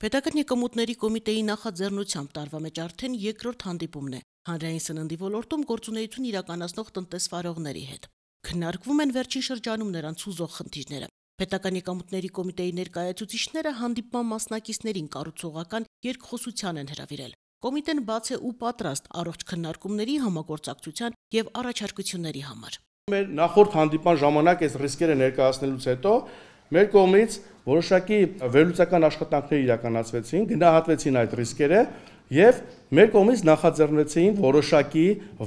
Պետական եկամուտների կոմիտեի նախաձեռնությամբ տարվա մեջ արդեն երկրորդ հանդիպումն է հանրային սննդի ոլորտում գործունեություն իրականացնող տնտեսվարողների հետ։ Քննարկվում են վերջին շրջանում նրանց ուզող խնդիրները։ Պետական եկամուտների կոմիտեի ներկայացուցիչները հանդիպման մասնակիցներին կառուցողական երկխոսության են հրավիրել։ Կոմիտեն բաց է ու պատրաստ առողջ քննարկումների համագործակցության եւ առաջարկությունների համար։ Մեր նախորդ հանդիպման ժամանակ այս ռիսկերը ներկայացնելուց հետո մեր կողմից որոշակի վերլուծական աշխատանքներ իրականացվեցին, գնահատվեցին այդ ռիսկերը եւ մեր կողմից նախաձեռնվեցին որոշակի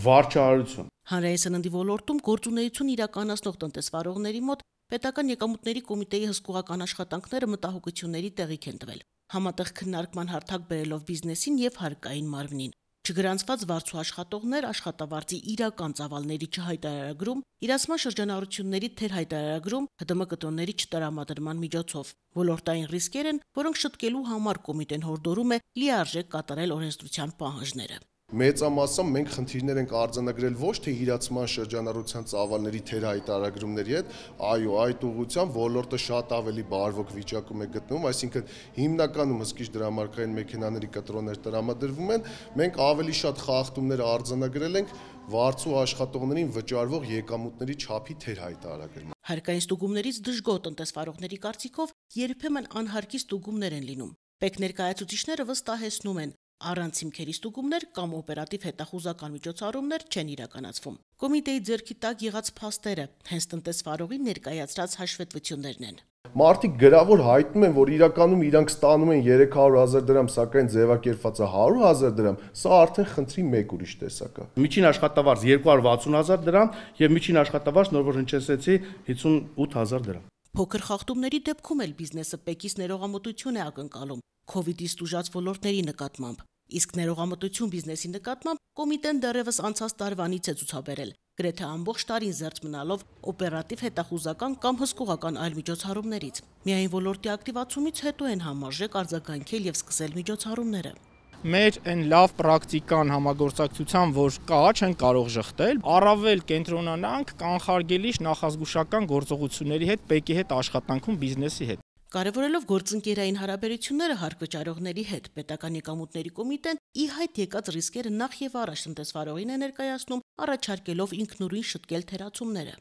վարչարարություն։ Հանրային սննդի ոլորտում գործունեություն իրականացնող տնտեսվարողների մոտ Պետական եկամուտների կոմիտեի հսկողական աշխատանքները մտահոգությունների տեղիք են տվել։ Համատեղ քննարկման հարթակ բերելով բիզնեսին եւ հարկային մարմնին Չգրանցված վարձու աշխատողներ աշխատավարձի իրական ծավալների չհայտարարագրում, իրացման շրջանառությունների թեր հայտարարագրում ՀԴՄ կտրոնների չտրամադրման միջոցով։ Ոլորտային ռիսկեր են, որոնք շտկելու համար կոմիտեն հորդորում է լիարժեք կատարել օրենսդրության պահանջները մեծամասամբ մենք խնդիրներ ենք արձանագրել ոչ թե իրացման շրջանառության ծավալների թեր հայտարարագրումների հետ, այո, այդ ուղղությամբ ոլորտը շատ ավելի բարվոք վիճակում է գտնվում, այսինքն հիմնականում հսկիչ դրամարկային մեքենաների կտրոններ տրամադրվում են, մենք ավելի շատ խախտումներ արձանագրել ենք վարձու աշխատողներին վճարվող եկամուտների չափի թեր հայտարարագրում։ Հարկային ստուգումներից դժգոհ տնտեսվարողների կարծիքով երբեմն անհարկի ստուգումներ են լինում։ Պեկ ներկայացուցիչները վստահեցնում են, Առանց հիմքերի ստուգումներ կամ օպերատիվ հետախուզական միջոցառումներ չեն իրականացվում։ Կոմիտեի ձեռքի տակ եղած փաստերը հենց տնտեսվարողի ներկայացրած հաշվետվություններն են։ Մարտիկ գրավոր հայտնում են, որ իրականում իրանք ստանում են 300.000 դրամ, սակայն ձևակերպված է 100.000 դրամ, սա արդեն խնդրի մեկ ուրիշ տեսակ է։ Միջին աշխատավարձ 260.000 դրամ եւ միջին աշխատավարձ նոր որ հնչեցեցի 58.000 դրամ։ Փոքր խախտումների դեպքում էլ բիզնեսը պեկիս ներողամտություն է ակնկալում։ COVID-ի ստուժած ոլորտների նկատմամբ։ Իսկ ներողամտություն բիզնեսի նկատմամբ կոմիտեն դեռևս անցած տարվանից է ցուցաբերել, գրեթե ամբողջ տարին զերծ մնալով օպերատիվ հետախուզական կամ հսկողական այլ միջոցառումներից։ Միայն ոլորտի ակտիվացումից հետո են համարժեք արձագանքել եւ սկսել միջոցառումները մեր այն լավ պրակտիկան համագործակցության, որ կա, չեն կարող ժխտել, առավել կենտրոնանանք կանխարգելիչ նախազգուշական գործողությունների հետ, պեկի հետ աշխատանքում բիզնեսի հետ։ Կարևորելով գործընկերային հարաբերությունները հարկվճարողների հետ, պետական եկամուտների կոմիտեն ի հայտ եկած ռիսկերը նախ եւ առաջ տնտեսվարողին է ներկայացնում, առաջարկելով ինքնուրույն շտկել թերացումները։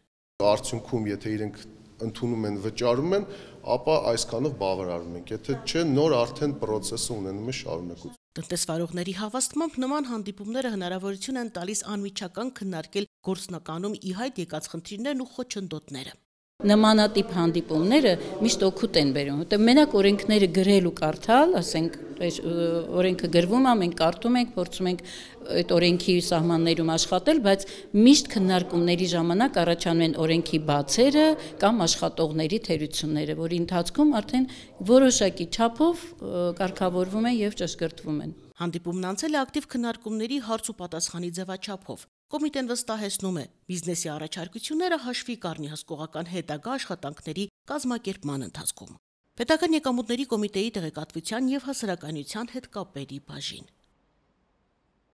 Արդյունքում, եթե իրենք ընդունում են, վճարում են, ապա այսքանով բավարարում ենք։ Եթե չէ, նոր արդեն process-ը ունենում է շարունակություն։ Տնտեսվարողների հավաստմամբ նման հանդիպումները հնարավորություն են տալիս անմիջական քննարկել գործնականում ի հայտ եկած խնդիրներն ու խոչընդոտները։ Նմանատիպ հանդիպումները միշտ օգուտ են բերում, որտեղ մենակ օրենքները գրել ու կարդալ, ասենք, այս օրենքը գրվում է, մենք կարդում ենք, փորձում ենք այդ օրենքի սահմաններում աշխատել, բայց միշտ քննարկումների ժամանակ առաջանում են օրենքի բացերը կամ աշխատողների թերությունները, որի ընթացքում արդեն որոշակի չափով կարգավորվում են եւ ճշգրտվում են։ Հանդիպումն անցել է ակտիվ քննարկումների հարց ու պատասխանի ձևաչափով։ Կոմիտեն վստահեցնում է, բիզնեսի առաջարկությունները հաշվի կառնի հսկողական հետագա աշխատանքների կազմակերպման ընթացքում։ Պետական եկամուտների կոմիտեի տեղեկատվության եւ հասարակայնության հետ կապերի բաժին։